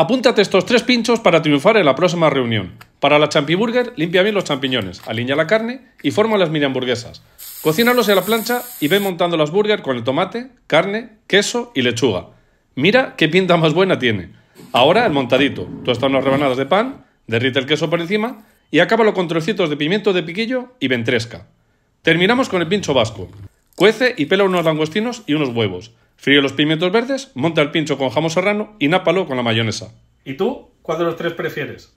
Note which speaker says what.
Speaker 1: Apúntate estos tres pinchos para triunfar en la próxima reunión. Para la champiburger, limpia bien los champiñones, alinea la carne y forma las mini hamburguesas. Cocínalos en la plancha y ven montando las burger con el tomate, carne, queso y lechuga. Mira qué pinta más buena tiene. Ahora el montadito. Tosta unas rebanadas de pan, derrite el queso por encima y acábalo con trocitos de pimiento de piquillo y ventresca. Terminamos con el pincho vasco. Cuece y pela unos langostinos y unos huevos. Frío los pimientos verdes, monta el pincho con jamón serrano y nápalo con la mayonesa.
Speaker 2: ¿Y tú? ¿Cuál de los tres prefieres?